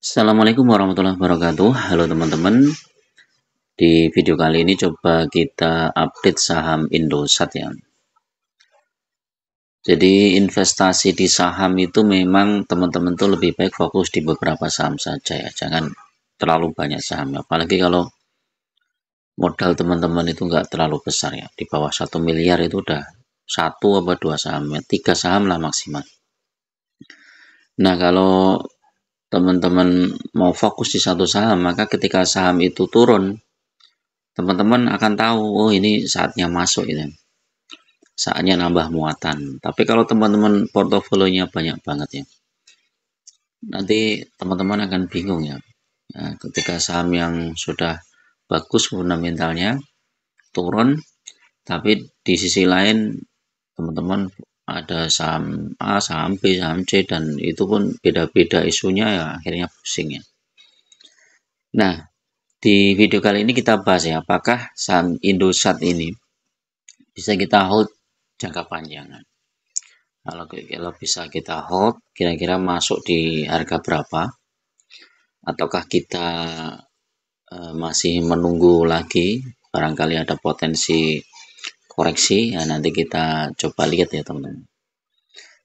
Assalamualaikum warahmatullahi wabarakatuh. Halo teman-teman. Di video kali ini coba kita update saham Indosat ya. Jadi investasi di saham itu memang teman-teman tuh lebih baik fokus di beberapa saham saja ya. Jangan terlalu banyak saham. Ya. Apalagi kalau modal teman-teman itu nggak terlalu besar ya. Di bawah 1 miliar itu udah satu atau dua saham ya. Tiga saham lah maksimal. Nah kalau teman-teman mau fokus di satu saham, maka ketika saham itu turun, teman-teman akan tahu, oh ini saatnya masuk ini. Saatnya nambah muatan. Tapi kalau teman-teman portofolionya banyak banget ya, nanti teman-teman akan bingung ya. Nah, ketika saham yang sudah bagus fundamentalnya turun, tapi di sisi lain teman-teman ada saham A, saham B, saham C dan itu pun beda-beda isunya ya akhirnya pusing ya. Nah, di video kali ini kita bahas ya apakah saham Indosat ini bisa kita hold jangka panjang. Kalau, gitu, kalau bisa kita hold kira-kira masuk di harga berapa? Ataukah kita eh, masih menunggu lagi barangkali ada potensi koreksi ya nanti kita coba lihat ya teman-teman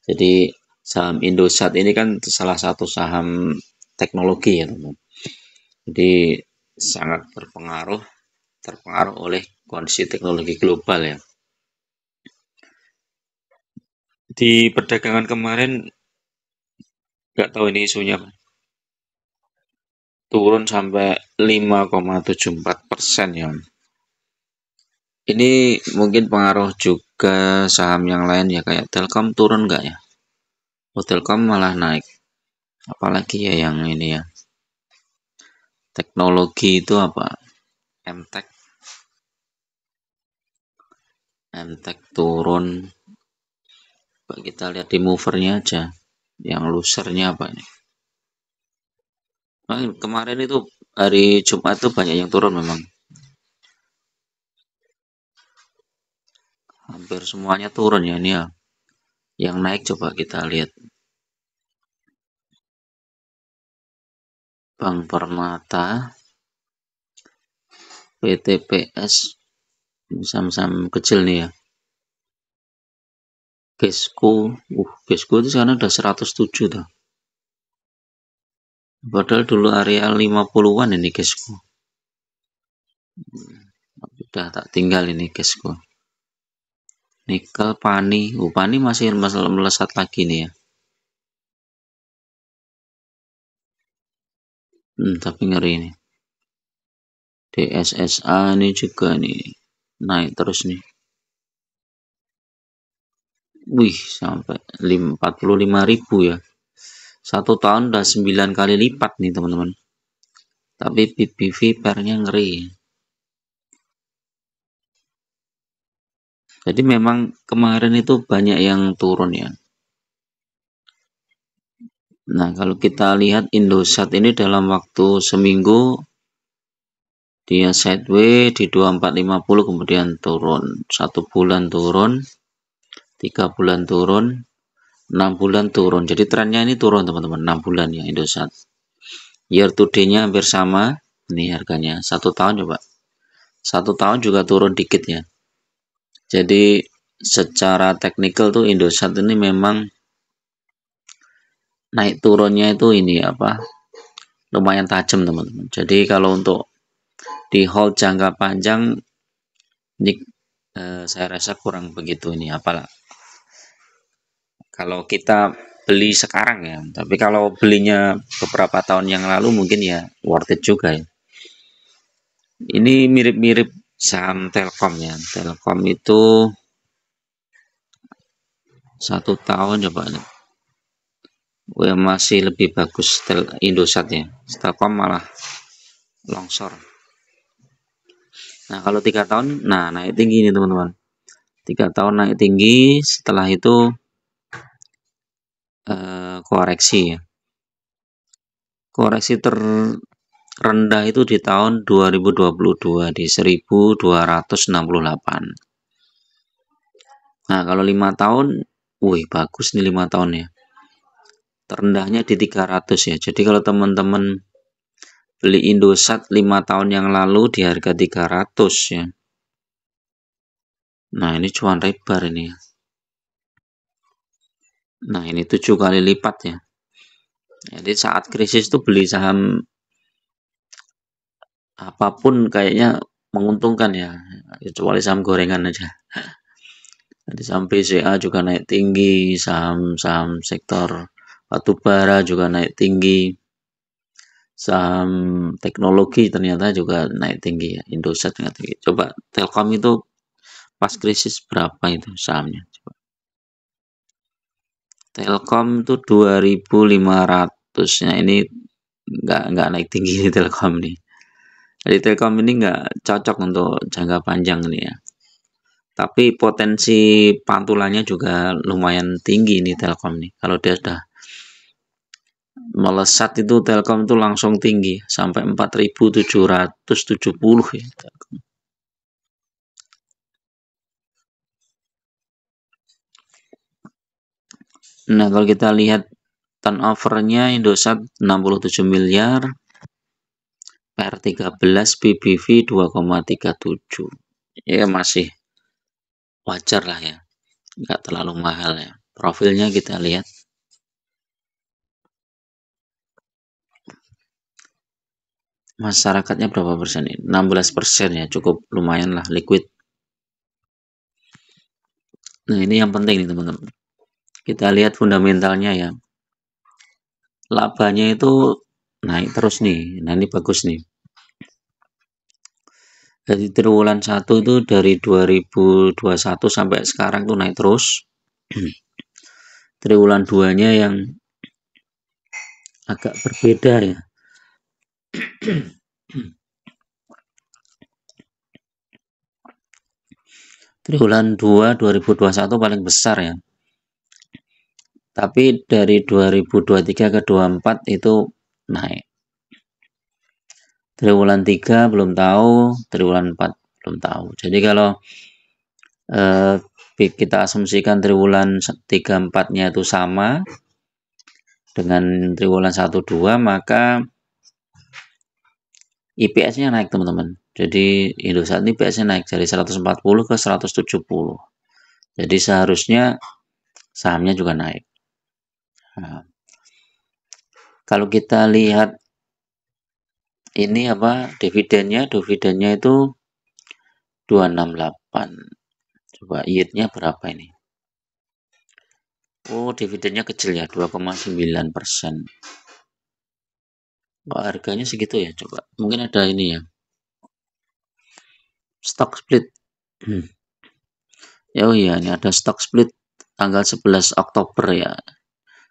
jadi saham Indosat ini kan salah satu saham teknologi ya teman-teman jadi sangat berpengaruh terpengaruh oleh kondisi teknologi global ya di perdagangan kemarin nggak tahu ini isunya turun sampai 5,74 persen ya ini mungkin pengaruh juga saham yang lain ya kayak Telkom turun enggak ya oh, Telkom malah naik apalagi ya yang ini ya teknologi itu apa Mtek. Mtek turun kita lihat di movernya aja yang losernya apa ini nah, kemarin itu hari Jumat tuh banyak yang turun memang hampir semuanya turun ya ini ya yang naik coba kita lihat Bank Permata PTPS saham-saham kecil nih ya Gesco uh Gesco itu sekarang udah 107 tuh padahal dulu area 50-an ini Gesco Sudah hmm, tak tinggal ini Gesco nikel, pani. upani oh, uh, masih melesat lagi nih ya. Hmm, tapi ngeri ini. DSSA ini juga nih naik terus nih. Wih, sampai 45.000 ya. Satu tahun udah 9 kali lipat nih teman-teman. Tapi PPV pernya ngeri. Jadi memang kemarin itu banyak yang turun ya. Nah, kalau kita lihat Indosat ini dalam waktu seminggu dia sideways di 2450 kemudian turun. Satu bulan turun, tiga bulan turun, enam bulan turun. Jadi trennya ini turun teman-teman, 6 bulan ya Indosat. Year to day-nya hampir sama, ini harganya. Satu tahun coba. Satu tahun juga turun dikit ya. Jadi secara teknikal tuh Indosat ini memang naik turunnya itu ini apa lumayan tajam teman-teman. Jadi kalau untuk di hold jangka panjang ini eh, saya rasa kurang begitu ini apalah kalau kita beli sekarang ya tapi kalau belinya beberapa tahun yang lalu mungkin ya worth it juga ya ini mirip-mirip saham Telkom ya. Telkom itu satu tahun coba lihat. Ya, masih lebih bagus tel Indosat ya. Telkom malah longsor. Nah kalau tiga tahun, nah naik tinggi nih teman-teman. Tiga tahun naik tinggi, setelah itu eh, koreksi ya. Koreksi ter rendah itu di tahun 2022 di 1268. Nah, kalau 5 tahun, wih bagus nih 5 tahun ya. Terendahnya di 300 ya. Jadi kalau teman-teman beli Indosat 5 tahun yang lalu di harga 300 ya. Nah, ini cuan lebar ini ya. Nah, ini tujuh kali lipat ya. Jadi saat krisis itu beli saham apapun kayaknya menguntungkan ya. ya kecuali saham gorengan aja jadi saham PCA juga naik tinggi saham-saham sektor batubara juga naik tinggi saham teknologi ternyata juga naik tinggi ya Indosat naik tinggi coba Telkom itu pas krisis berapa itu sahamnya coba Telkom itu 2500 nah ini nggak nggak naik tinggi di Telkom nih Telkom ini nggak cocok untuk jangka panjang nih ya. Tapi potensi pantulannya juga lumayan tinggi ini Telkom nih. Kalau dia sudah melesat itu Telkom itu langsung tinggi sampai 4770 ya Telkom. Nah, kalau kita lihat turnovernya Indosat 67 miliar, PR13 PBV 2,37 ya masih wajar lah ya nggak terlalu mahal ya profilnya kita lihat masyarakatnya berapa persen 16 persen ya cukup lumayan lah liquid nah ini yang penting nih teman-teman kita lihat fundamentalnya ya labanya itu naik terus nih nah ini bagus nih jadi triwulan 1 itu dari 2021 sampai sekarang tuh naik terus triwulan 2 nya yang agak berbeda ya triwulan 2 2021 paling besar ya tapi dari 2023 ke 24 itu naik. Triwulan 3 belum tahu, triwulan 4 belum tahu. Jadi kalau eh, kita asumsikan triwulan 3 4-nya itu sama dengan triwulan 1 2 maka IPS-nya naik teman-teman. Jadi Indosat IPS-nya naik dari 140 ke 170. Jadi seharusnya sahamnya juga naik. Nah, kalau kita lihat ini apa dividennya, dividennya itu 268. Coba yieldnya berapa ini? Oh, dividennya kecil ya, 2,9 persen. harganya segitu ya, coba. Mungkin ada ini ya. Stock split. Ya, oh iya, ini ada stock split tanggal 11 Oktober ya.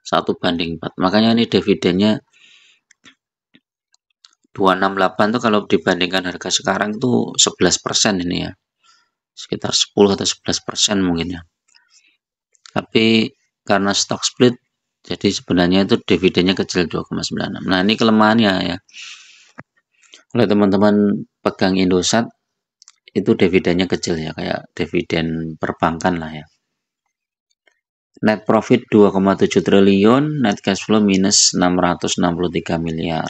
1 banding 4 makanya ini dividennya 268 itu kalau dibandingkan harga sekarang itu 11% ini ya sekitar 10 atau 11% mungkin ya tapi karena stock split jadi sebenarnya itu dividennya kecil 2,96 nah ini kelemahannya ya oleh teman-teman pegang Indosat itu dividennya kecil ya kayak dividen perbankan lah ya net profit 2,7 triliun, net cash flow minus 663 miliar.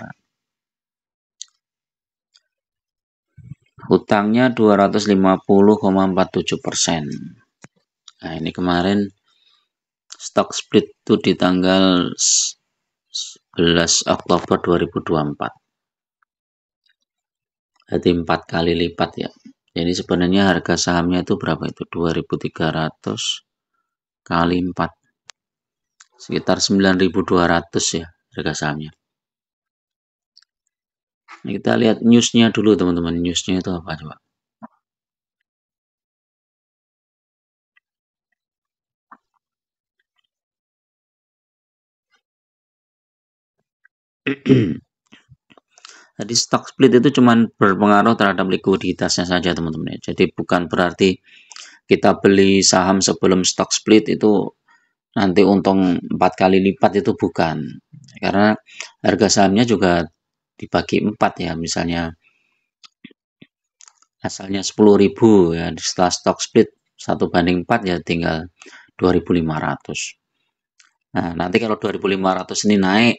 Hutangnya 250,47 persen. Nah ini kemarin stock split itu di tanggal 11 Oktober 2024. Jadi 4 kali lipat ya. Jadi sebenarnya harga sahamnya itu berapa itu? 2300 kali 4 sekitar 9.200 ya harga sahamnya nah, kita lihat newsnya dulu teman-teman newsnya itu apa coba Jadi stock split itu cuman berpengaruh terhadap likuiditasnya saja teman-teman ya. Jadi bukan berarti kita beli saham sebelum stock split itu nanti untung empat kali lipat itu bukan karena harga sahamnya juga dibagi empat ya misalnya asalnya 10.000 ya setelah stock split satu banding 4 ya tinggal 2.500 Nah, nanti kalau 2.500 ini naik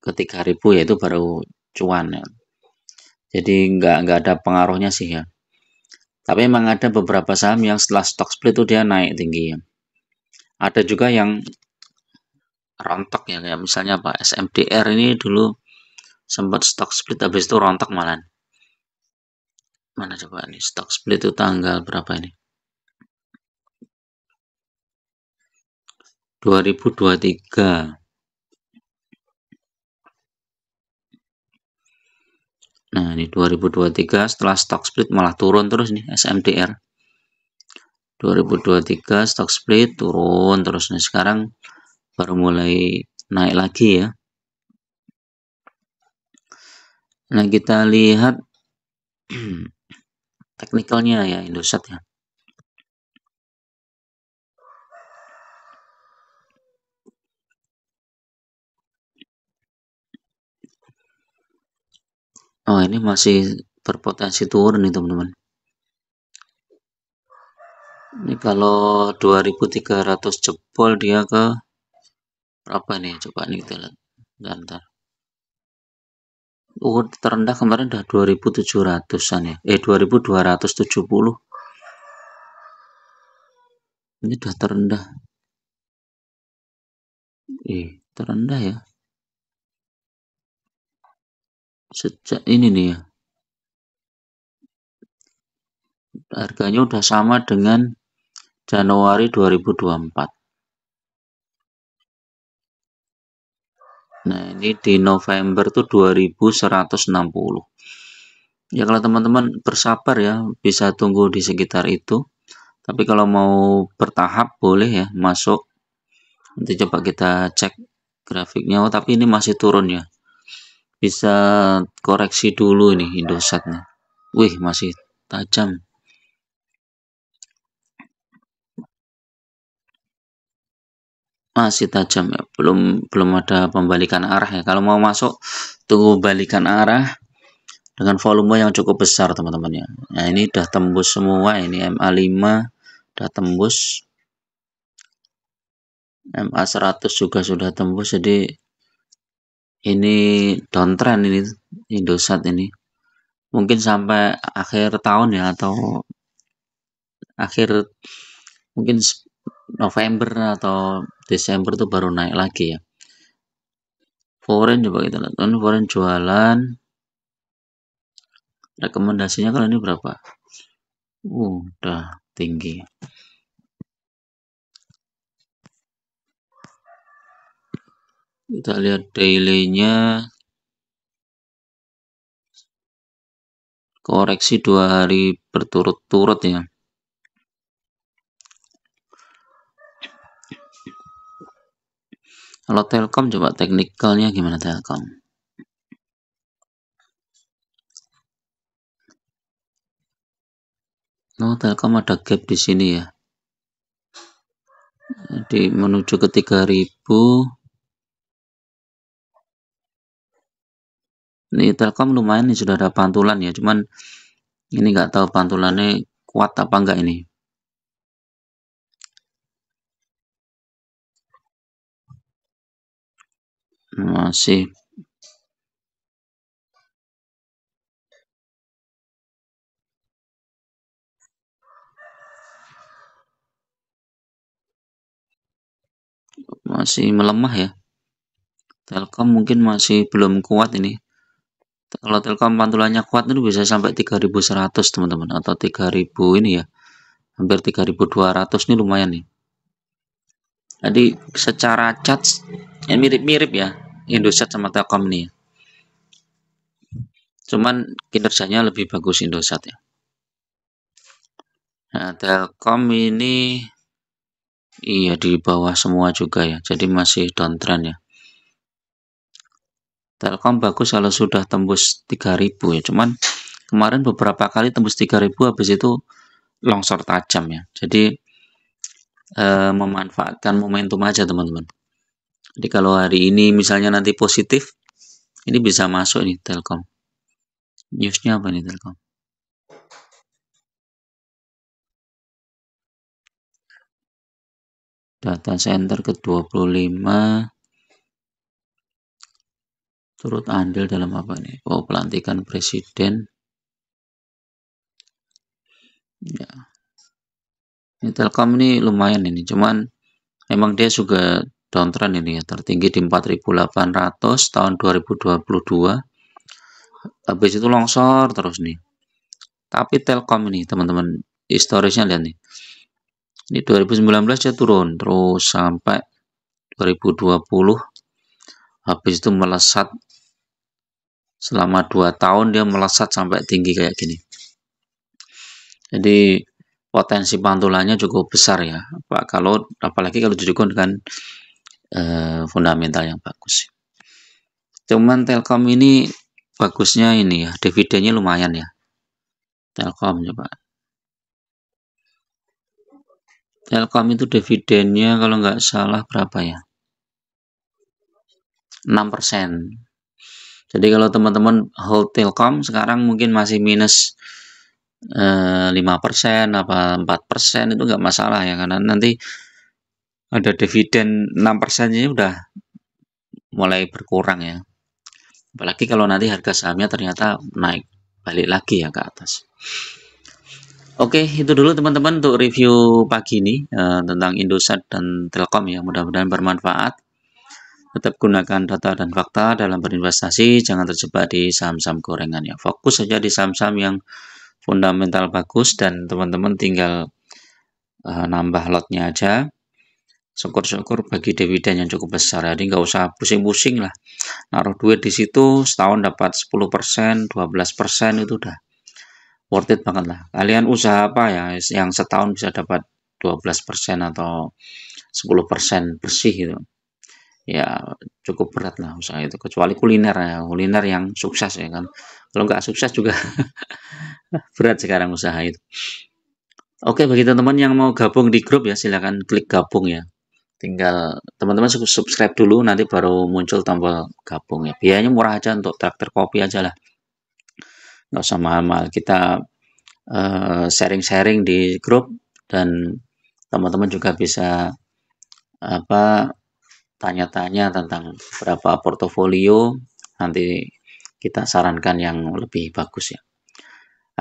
ke 3.000 ya itu baru cuan ya. Jadi nggak nggak ada pengaruhnya sih ya. Tapi memang ada beberapa saham yang setelah stock split itu dia naik tinggi ya. Ada juga yang rontok ya kayak misalnya pak SMDR ini dulu sempat stock split habis itu rontok malah. Mana coba ini stock split itu tanggal berapa ini? 2023 Nah, ini 2023 setelah stock split malah turun terus nih SMDR. 2023 stock split turun terus nih sekarang baru mulai naik lagi ya. Nah, kita lihat teknikalnya ya Indosat ya. Oh ini masih berpotensi turun nih teman-teman ini kalau 2300 jebol dia ke berapa nih coba nih kita lihat ntar uh, terendah kemarin udah 2700an ya eh 2270 ini udah terendah eh terendah ya sejak ini nih ya harganya udah sama dengan Januari 2024 nah ini di November tuh 2160 ya kalau teman-teman bersabar ya bisa tunggu di sekitar itu tapi kalau mau bertahap boleh ya masuk nanti coba kita cek grafiknya oh tapi ini masih turun ya bisa koreksi dulu ini Indosatnya. Wih, masih tajam. Masih tajam ya, belum belum ada pembalikan arah ya. Kalau mau masuk tunggu balikan arah dengan volume yang cukup besar teman-teman ya. Nah, ini udah tembus semua ini MA5 udah tembus. MA100 juga sudah tembus jadi ini downtrend ini Indosat ini mungkin sampai akhir tahun ya atau akhir mungkin November atau Desember tuh baru naik lagi ya foreign coba kita lihat ini foreign jualan rekomendasinya kalau ini berapa uh, udah tinggi kita lihat daily-nya koreksi dua hari berturut-turut ya kalau telkom coba teknikalnya gimana telkom Oh, Telkom ada gap di sini ya. Jadi menuju ke 3000 ini telkom lumayan nih sudah ada pantulan ya cuman ini nggak tahu pantulannya kuat apa enggak ini masih masih melemah ya Telkom mungkin masih belum kuat ini kalau Telkom pantulannya kuat itu bisa sampai 3100 teman-teman atau 3000 ini ya hampir 3200 ini lumayan nih jadi secara chat yang mirip-mirip ya Indosat sama Telkom nih ya. cuman kinerjanya lebih bagus Indosat ya nah Telkom ini iya di bawah semua juga ya jadi masih downtrend ya Telkom bagus kalau sudah tembus 3000 ya cuman kemarin beberapa kali tembus 3000 habis itu longsor tajam ya jadi eh, memanfaatkan momentum aja teman-teman jadi kalau hari ini misalnya nanti positif ini bisa masuk nih Telkom newsnya apa nih Telkom data center ke 25 turut andil dalam apa nih? Oh, pelantikan presiden. Ya. Ini Telkom ini lumayan ini, cuman emang dia juga downtrend ini ya, tertinggi di 4800 tahun 2022. Habis itu longsor terus nih. Tapi Telkom ini, teman-teman, historisnya lihat nih. Ini 2019 dia turun terus sampai 2020 habis itu melesat selama dua tahun dia melesat sampai tinggi kayak gini jadi potensi pantulannya cukup besar ya Pak kalau apalagi kalau didukung dengan e, fundamental yang bagus cuman Telkom ini bagusnya ini ya dividennya lumayan ya Telkom coba ya, Telkom itu dividennya kalau nggak salah berapa ya 6 persen jadi kalau teman-teman hold Telkom sekarang mungkin masih minus eh, persen apa 4% itu nggak masalah ya karena nanti ada dividen 6% persennya udah mulai berkurang ya. Apalagi kalau nanti harga sahamnya ternyata naik balik lagi ya ke atas. Oke, itu dulu teman-teman untuk review pagi ini uh, tentang Indosat dan Telkom ya. Mudah-mudahan bermanfaat. Tetap gunakan data dan fakta dalam berinvestasi, jangan terjebak di saham-saham gorengan ya. Fokus saja di saham-saham yang fundamental bagus dan teman-teman tinggal uh, nambah lotnya aja. Syukur-syukur bagi dividen yang cukup besar, ya. jadi nggak usah pusing-pusing lah. Naruh duit di situ setahun dapat 10%, 12% itu udah worth it banget lah. Kalian usaha apa ya yang setahun bisa dapat 12% atau 10% bersih gitu ya cukup berat lah usaha itu kecuali kuliner ya kuliner yang sukses ya kan kalau nggak sukses juga berat sekarang usaha itu oke bagi teman-teman yang mau gabung di grup ya silahkan klik gabung ya tinggal teman-teman subscribe dulu nanti baru muncul tombol gabung ya biayanya murah aja untuk traktor kopi aja lah nggak usah mahal-mahal kita eh, sharing-sharing uh, sharing -sharing di grup dan teman-teman juga bisa apa tanya-tanya tentang berapa portofolio nanti kita sarankan yang lebih bagus ya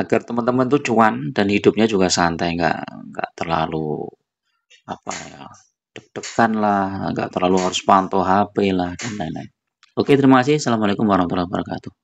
agar teman-teman tuh cuan dan hidupnya juga santai nggak nggak terlalu apa ya deg-degan lah nggak terlalu harus pantau HP lah dan lain-lain oke terima kasih assalamualaikum warahmatullahi wabarakatuh